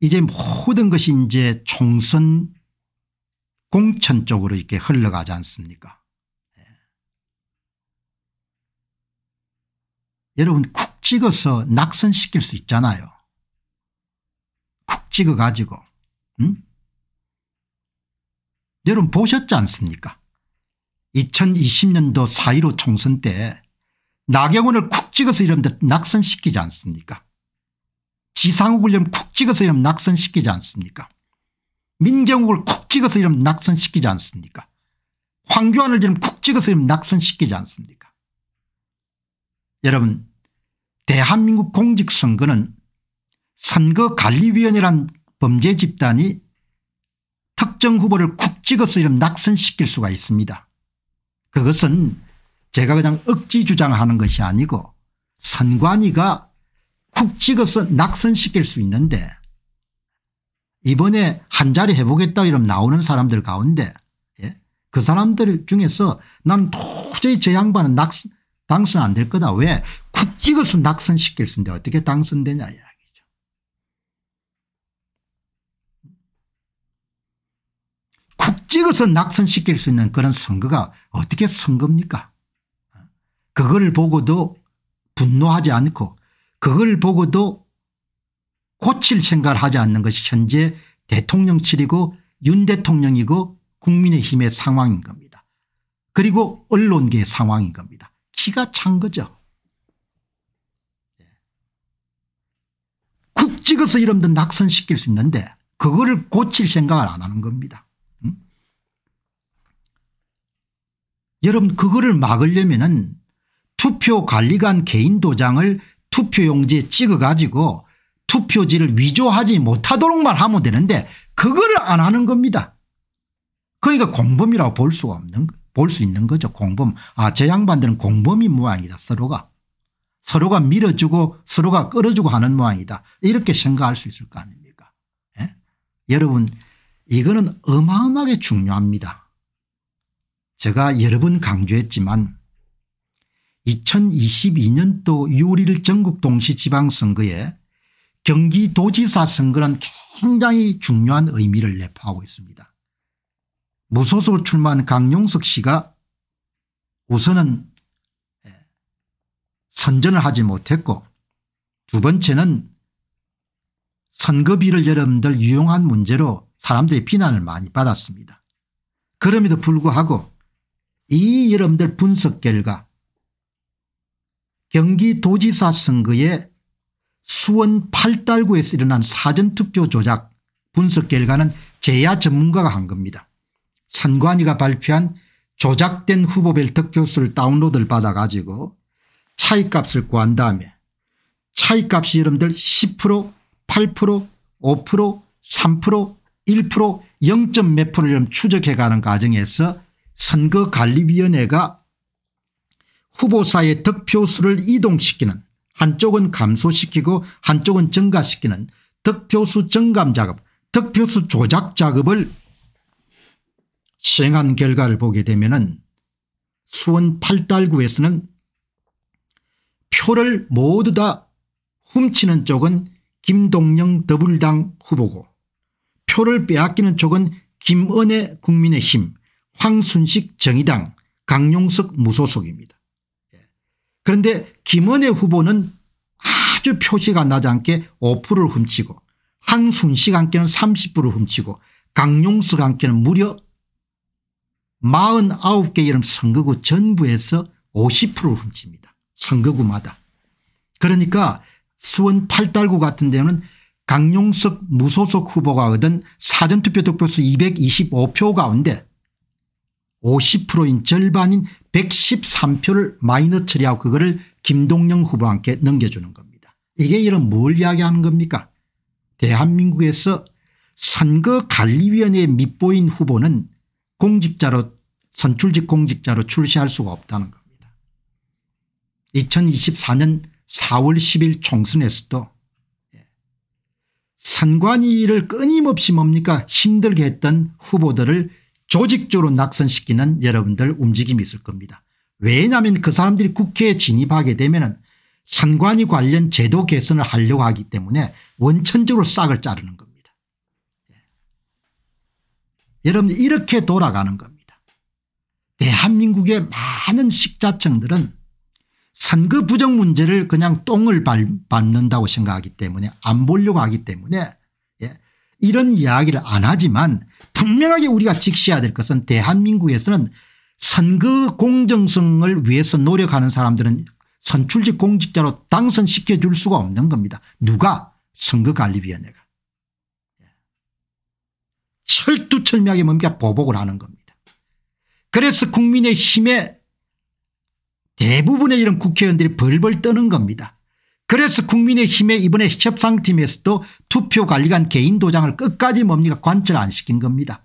이제 모든 것이 이제 총선 공천 쪽으로 이렇게 흘러가지 않습니까 예. 여러분 쿡 찍어서 낙선시킬 수 있잖아요. 쿡 찍어 가지고 응? 여러분 보셨지 않습니까 2020년도 4.15 총선 때 나경원을 쿡 찍어서 이런데 낙선시키지 않습니까 지상욱을 이름 쿡 찍어서 이름 낙선시키지 않습니까 민경욱을 쿡 찍어서 이름 낙선시키지 않습니까 황교안을 이름 쿡 찍어서 이름 낙선시키지 않습니까 여러분 대한민국 공직선거는 선거관리위원회란 범죄 집단이 특정 후보를 쿡 찍어서 이름 낙선시킬 수가 있습니다. 그것은 제가 그냥 억지 주장하는 것이 아니고 선관위가 쿡 찍어서 낙선시킬 수 있는데 이번에 한 자리 해보겠다 이러면 나오는 사람들 가운데 예? 그 사람들 중에서 난 도저히 저 양반은 낙선 당선 안 될 거다. 왜? 쿡 찍어서 낙선시킬 수 있는데 어떻게 당선되냐 이야기죠. 쿡 찍어서 낙선시킬 수 있는 그런 선거가 어떻게 선겁니까그거를 보고도 분노하지 않고 그걸 보고도 고칠 생각을 하지 않는 것이 현재 대통령실이고 윤 대통령이고 국민의힘의 상황인 겁니다. 그리고 언론계의 상황인 겁니다. 기가 찬 거죠. 예. 국 찍어서 이러면 낙선시킬 수 있는데 그거를 고칠 생각을 안 하는 겁니다. 음? 여러분 그거를 막으려면 투표 관리관 개인 도장을 투표용지에 찍어가지고 투표지를 위조하지 못하도록만 하면 되는데 그거를안 하는 겁니다. 그러니까 공범이라고 볼수가 없는 볼 수 있는 거죠. 공범. 아저 양반들은 공범인 모양이다 서로가. 서로가 밀어주고 서로가 끌어주고 하는 모양이다. 이렇게 생각할 수 있을 거 아닙니까 예? 여러분 이거는 어마어마하게 중요합니다. 제가 여러 번 강조했지만 2022년도 6월 1 전국 동시지방선거에 경기도지사 선거는 굉장히 중요한 의미를 내포하고 있습니다. 무소속 출마한 강용석 씨가 우선은 예, 선전을 하지 못했고 두 번째는 선거비를 여러분들 유용한 문제로 사람들이 비난을 많이 받았습니다. 그럼에도 불구하고 이 여러분들 분석 결과 경기도지사 선거에 수원 팔달구에서 일어난 사전투표 조작 분석 결과는 제야 전문가가 한 겁니다. 선관위가 발표한 조작된 후보별 득표수를 다운로드를 받아가지고 차이값을 구한 다음에 차이값이 여러분들 10% 8% 5% 3% 1% 0. 몇 프로를 추적해가는 과정에서 선거관리위원회가 후보사의 득표수를 이동시키는 한쪽은 감소시키고 한쪽은 증가시키는 득표수 증감 작업 득표수 조작 작업을 시행한 결과를 보게 되면 은 수원 팔달구에서는 표를 모두 다 훔치는 쪽은 김동영 더불당 후보고 표를 빼앗기는 쪽은 김은혜 국민의힘 황순식 정의당 강용석 무소속입니다. 그런데 김은혜 후보는 아주 표시가 나지 않게 5%를 훔치고 한순식 안께는 30%를 훔치고 강용석 안께는 무려 49개 이름 선거구 전부에서 50%를 훔칩니다. 선거구마다. 그러니까 수원 팔달구 같은 데는 강용석 무소속 후보가 얻은 사전투표 득표수 225표 가운데 50%인 절반인 113표를 마이너 처리하고 그거를 김동영 후보한테 넘겨주는 겁니다. 이게 이런 뭘 이야기하는 겁니까 대한민국에서 선거관리위원회 밑보인 후보는 공직자로 선출직 공직자로 출시할 수가 없다는 겁니다. 2024년 4월 10일 총선에서도 선관위를 끊임없이 뭡니까 힘들게 했던 후보들을 조직적으로 낙선시키는 여러분들 움직임이 있을 겁니다. 왜냐하면 그 사람들이 국회에 진입하게 되면 상관위 관련 제도 개선을 하려고 하기 때문에 원천적으로 싹을 자르는 겁니다. 예. 여러분 이렇게 돌아가는 겁니다. 대한민국의 많은 식자청들은 선거 부정 문제를 그냥 똥을 밟는다고 생각하기 때문에 안 보려고 하기 때문에 예. 이런 이야기를 안 하지만 분명하게 우리가 직시해야 될 것은 대한민국에서는 선거 공정성을 위해서 노력하는 사람들은 선출직 공직자로 당선시켜 줄 수가 없는 겁니다. 누가 선거관리위원회가 철두철미하게 뭔가 보복을 하는 겁니다. 그래서 국민의힘의 대부분의 이런 국회의원들이 벌벌 떠는 겁니다. 그래서 국민의힘의 이번에 협상팀에서도 투표 관리관 개인 도장을 끝까지 뭡니까 관철 안 시킨 겁니다.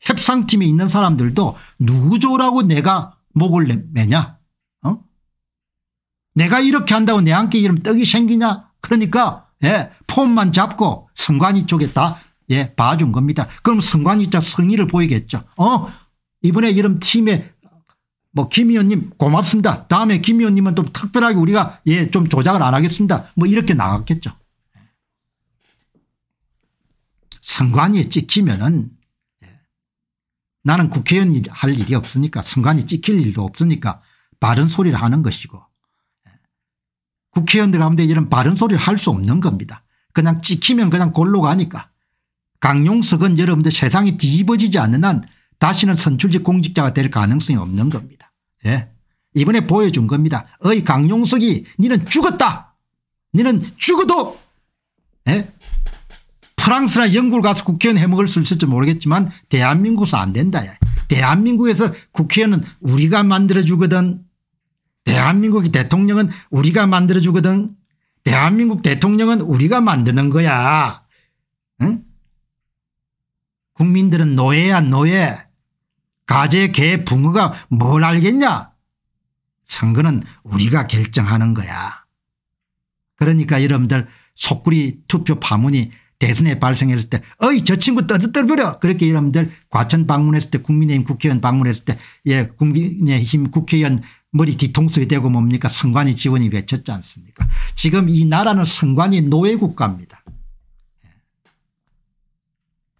협상팀에 있는 사람들도 누구 조라고 내가 목을 매냐 어? 내가 이렇게 한다고 내한테 이름 떡이 생기냐 그러니까 예, 폼만 잡고 성관이 쪽에 다 예, 봐준 겁니다. 그럼 성관이 자 성의를 보이겠죠. 어 이번에 이런 팀에 뭐김 의원님 고맙습니다. 다음에 김 의원님은 좀 특별하게 우리가 예좀 조작을 안 하겠습니다. 뭐 이렇게 나갔겠죠. 선관위에 찍히면은 예, 나는 국회의원이 할 일이 없으니까 선관위 찍힐 일도 없으니까 바른 소리를 하는 것이고 예, 국회의원들 가운데 이런 바른 소리를 할 수 없는 겁니다. 그냥 찍히면 그냥 골로 가니까. 강용석은 여러분들 세상이 뒤집어지지 않는 한 다시는 선출직 공직자가 될 가능성이 없는 겁니다. 예. 이번에 보여준 겁니다. 어이 강용석이 니는 죽었다. 니는 죽어도 예? 프랑스나 영국을 가서 국회의원 해먹을 수 있을지 모르겠지만 대한민국에서 안 된다. 대한민국에서 국회의원은 우리가 만들어주거든. 대한민국의 대통령은 우리가 만들어주거든. 대한민국 대통령은 우리가 만드는 거야. 응? 국민들은 노예야 노예. 가재 개 붕어가 뭘 알겠냐 선거는 우리가 결정하는 거야. 그러니까 여러분들 속구리 투표 파문이 대선에 발생했을 때 어이 저 친구 떠들떠버려 그렇게 여러분들 과천 방문했을 때 국민의힘 국회의원 방문했을 때예 국민의힘 국회의원 머리 뒤통수에 대고 뭡니까 선관위 지원이 외쳤지 않습니까 지금 이 나라는 선관위 노예국가입니다. 예.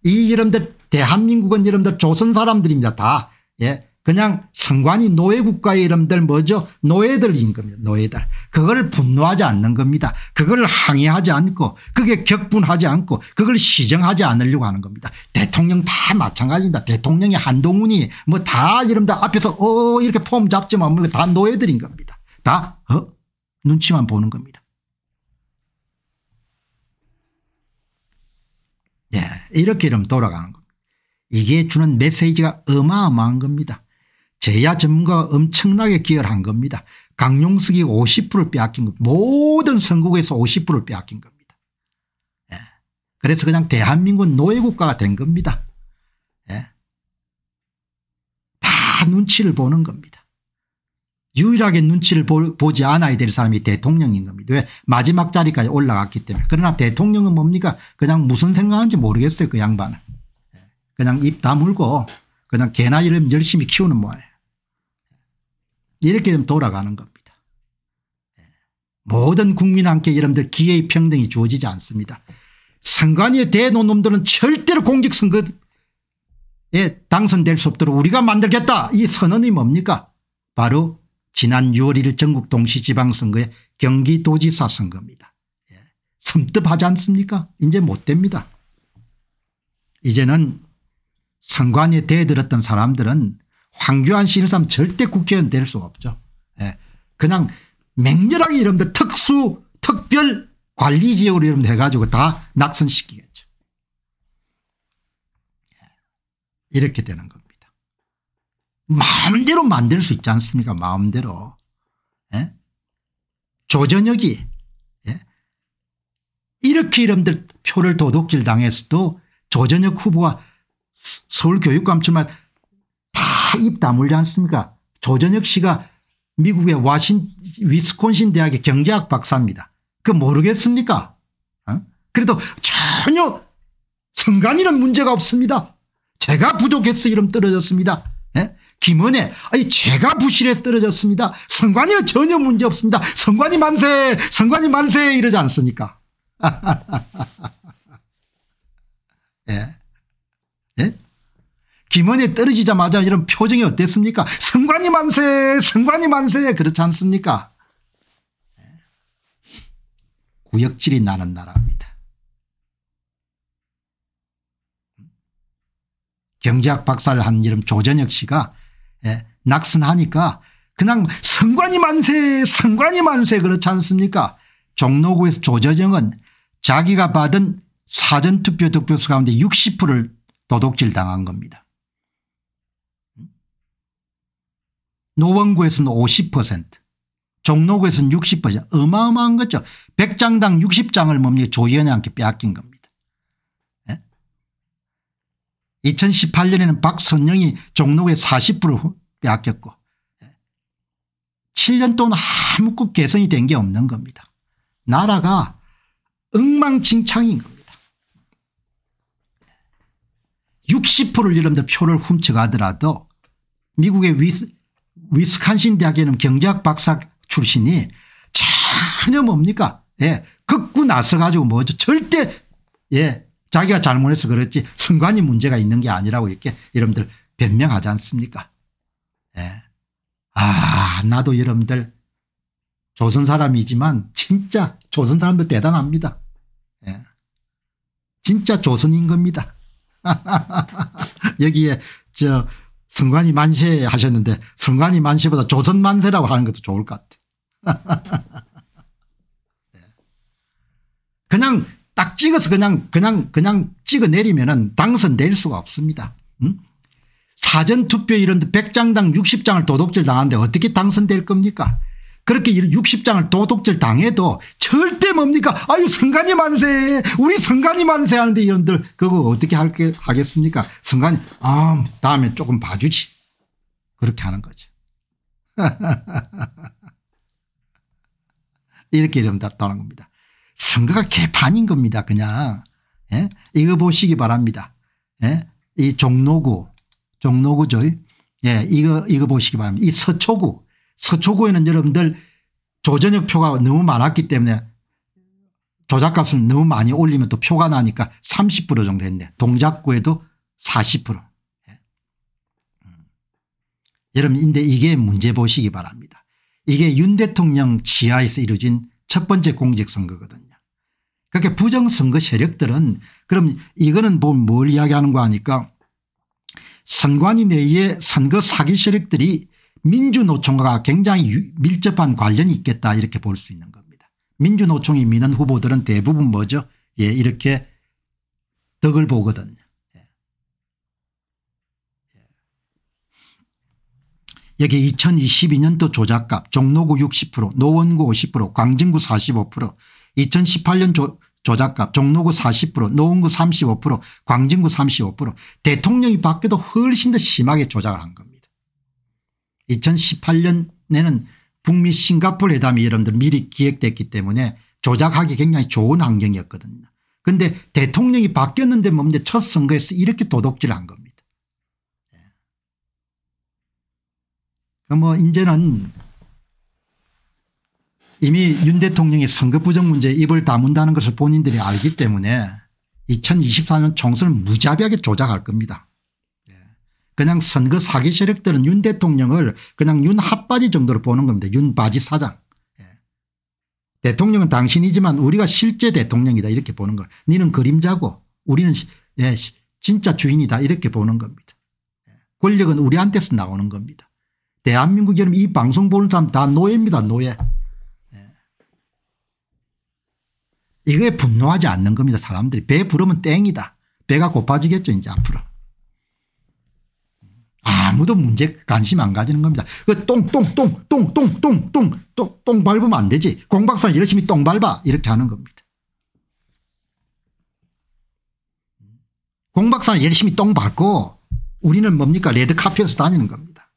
이 여러분들 대한민국은 여러분들 조선 사람들입니다 다. 예. 그냥 상관이 노예국가의 이름들 뭐죠 노예들인 겁니다 노예들 그걸 분노하지 않는 겁니다 그걸 항의하지 않고 그게 격분하지 않고 그걸 시정하지 않으려고 하는 겁니다 대통령 다 마찬가지입니다 대통령이 한동훈이 뭐 다 이름들 앞에서 어 이렇게 폼 잡지만 뭐다 노예들인 겁니다 다 어? 눈치만 보는 겁니다 예 이렇게 이름 돌아가는 겁니다 이게 주는 메시지가 어마어마한 겁니다. 제야 전문가가 엄청나게 기여한 겁니다. 강용석이 50%를 빼앗긴 겁니다. 모든 선국에서 50%를 빼앗긴 겁니다. 예. 그래서 그냥 대한민국 노예국가가 된 겁니다. 예. 다 눈치를 보는 겁니다. 유일하게 눈치를 보, 지 않아야 될 사람이 대통령인 겁니다. 왜 마지막 자리까지 올라갔기 때문에. 그러나 대통령은 뭡니까 그냥 무슨 생각하는지 모르겠어요 그 양반은. 그냥 입 다물고 그냥 개나 이름 열심히 키우는 모양이에요. 이렇게 좀 돌아가는 겁니다. 예. 모든 국민 함께 여러분들 기회의 평등이 주어지지 않습니다. 선관위에 대노놈들은 놓 절대로 공직선거에 당선될 수 없도록 우리가 만들겠다. 이 선언이 뭡니까? 바로 지난 6월 1일 전국 동시지방선거의 경기도지사 선거입니다. 예. 섬뜩하지 않습니까? 이제 못 됩니다. 이제는 상관에 대들었던 사람들은 황교안 신일삼 절대 국회의원 될 수가 없죠. 예. 그냥 맹렬하게 이름들 특수 특별 관리지역으로 이름 해가지고 다 낙선시키겠죠. 예. 이렇게 되는 겁니다. 마음대로 만들 수 있지 않습니까 마음대로. 예? 조전혁이 예. 이렇게 이름들 표를 도둑질 당했어도 조전혁 후보가 서울교육감치만 다 입 다물지 않습니까 조전혁 씨가 미국의 와신 위스콘신 대학의 경제학 박사입니다. 그 모르겠습니까 어? 그래도 전혀 성관이는 문제가 없습니다. 제가 부족해서 이름 떨어졌습니다. 네? 김은혜 아니 제가 부실해 떨어졌습니다. 성관이는 전혀 문제 없습니다. 성관이 만세 성관이 만세 이러지 않습니까 김원이 떨어지자마자 이런 표정이 어땠습니까 성관이 만세 성관이 만세 그렇지 않습니까 예. 구역질이 나는 나라입니다. 경제학 박사를 한 이름 조전혁 씨가 예, 낙선하니까 그냥 선관이 만세 선관이 만세 그렇지 않습니까 종로구에서 조전혁은 자기가 받은 사전투표 득표수 가운데 60%를 도둑질 당한 겁니다. 노원구에서는 50% 종로구에서는 60% 어마어마한 거죠. 100장당 60장을 뭡니까 조연한테 빼앗긴 겁니다. 네? 예? 2018년에는 박선영이 종로구에 40% 빼앗겼고 7년 예? 동안 아무것도 개선이 된 게 없는 겁니다. 나라가 엉망진창인 겁니다. 60%를 여러분들 표를 훔쳐가더라도 미국의 위스, 위스칸신 대학에는 경제학 박사 출신이 전혀 뭡니까 예 극구 나서 가지고 뭐죠 절대 예 자기가 잘못해서 그렇지 선관위 문제가 있는 게 아니라고 이렇게 여러분들 변명하지 않습니까 예. 아 나도 여러분들 조선 사람이지만 진짜 조선 사람들 대단합니다 예. 진짜 조선인 겁니다 여기에 저 성관이 만세 하셨는데 성관이 만세보다 조선 만세라고 하는 것도 좋을 것 같아. 네. 그냥 딱 찍어서 그냥 그냥 그냥 찍어 내리면은 당선될 수가 없습니다. 응? 사전투표 이런 데 100장당 60장을 도둑질 당하는데 어떻게 당선될 겁니까? 그렇게 60장을 도둑질 당해도 절대 뭡니까 아유 성관이 만세 우리 성관이 만세 하는데 이런들 그거 어떻게 할게 하겠습니까 성관이 아 다음에 조금 봐주지 그렇게 하는 거죠 이렇게 이름답다는 겁니다 선거가 개판인 겁니다 그냥 예? 이거 보시기 바랍니다 예? 이 종로구 종로구죠 예, 이거 이거 보시기 바랍니다 이 서초구 서초구에는 여러분들 조전역 표가 너무 많았기 때문에 조작값을 너무 많이 올리면 또 표가 나니까 30% 정도 했네. 동작구에도 40%. 예. 음. 여러분 근데 이게 문제 보시기 바랍니다. 이게 윤 대통령 지하에서 이루어진 첫 번째 공직선거거든요. 그렇게 그러니까 부정선거 세력들은 그럼 이거는 보면 뭐 뭘 이야기하는 거 하니까 선관위 내에 선거 사기 세력들이 민주노총과 굉장히 밀접한 관련이 있겠다 이렇게 볼 수 있는 겁니다. 민주노총이 미는 후보들은 대부분 뭐죠 예 이렇게 덕을 보거든요. 예. 예. 여기 2022년도 조작값 종로구 60% 노원구 50% 광진구 45% 2018년 조, 조작값 종로구 40% 노원구 35% 광진구 35% 대통령이 바뀌어도 훨씬 더 심하게 조작을 한 겁니다. 2018년에는 북미 싱가포르 회담이 여러분들 미리 기획됐기 때문에 조작하기 굉장히 좋은 환경이었거든요. 그런데 대통령이 바뀌었는데 뭡니첫 뭐 선거에서 이렇게 도덕질한 겁니다. 예. 뭐 이제는 이미 윤 대통령이 선거 부정 문제에 입을 다문다는 것을 본인들이 알기 때문에 2024년 총선을 무자비하게 조작할 겁니다. 그냥 선거 사기 세력들은 윤 대통령을 그냥 윤 핫바지 정도로 보는 겁니다. 윤 바지 사장. 예. 대통령은 당신이지만 우리가 실제 대통령이다 이렇게 보는 거예요. 니는 그림자고 우리는 예, 진짜 주인이다 이렇게 보는 겁니다. 예. 권력은 우리한테서 나오는 겁니다. 대한민국 여러분 이 방송 보는 사람 다 노예입니다 노예. 예. 이거에 분노하지 않는 겁니다 사람들이. 배 부르면 땡이다. 배가 고파지겠죠 이제 앞으로. 아무도 문제 관심 안 가지는 겁니다. 그똥똥똥 똥똥똥 똥 똥 똥 밟으면 안 되지. 공박사는 열심히 똥 밟아 이렇게 하는 겁니다. 공박사는 열심히 똥 밟고 우리는 뭡니까 레드 카피에서 다니는 겁니다.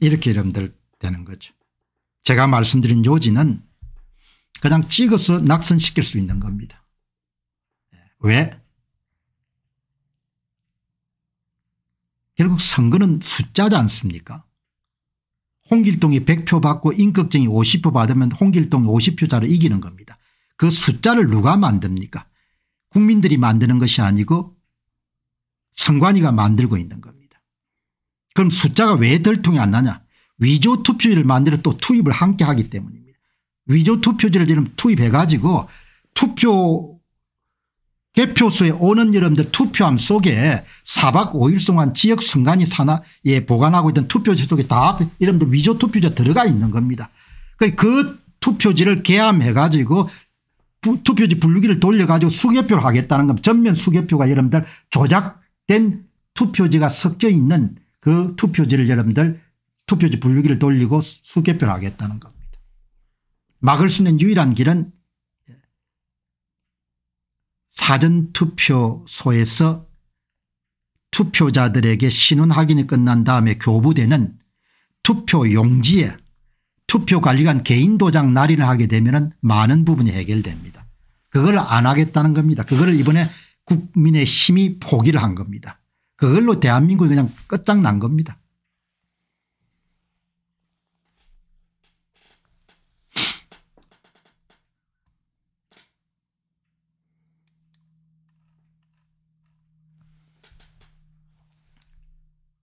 이렇게 여러분들 되는 거죠. 제가 말씀드린 요지는 그냥 찍어서 낙선시킬 수 있는 겁니다. 예. 왜? 결국 선거는 숫자지 않습니까 홍길동이 100표 받고 인극정이 50표 받으면 홍길동이 50표자로 이기는 겁니다. 그 숫자를 누가 만듭니까 국민들이 만드는 것이 아니고 선관위가 만들고 있는 겁니다. 그럼 숫자가 왜 들통이 안 나냐 위조 투표율을 만들어 또 투입을 함께 하기 때문입니다. 위조 투표지를 지금 투입해 가지고 투표 개표소에 오는 여러분들 투표함 속에 4박 5일 동안 지역 선관위 산하에 보관하고 있던 투표지 속에 다 여러분들 위조 투표지 들어가 있는 겁니다. 그러니까 그 투표지를 개함해 가지고 투표지 분류기를 돌려 가지고 수개표를 하겠다는 겁니다. 전면 수개표가 여러분들 조작된 투표지가 섞여 있는 그 투표지를 여러분들 투표지 분류기를 돌리고 수개표를 하겠다는 겁니다. 막을 수 있는 유일한 길은 사전투표소에서 투표자들에게 신원 확인이 끝난 다음에 교부되는 투표용지에 투표관리관 개인도장 날인을 하게 되면 많은 부분이 해결됩니다. 그걸 안 하겠다는 겁니다. 그걸 이번에 국민의 힘이 포기를 한 겁니다. 그걸로 대한민국이 그냥 끝장난 겁니다.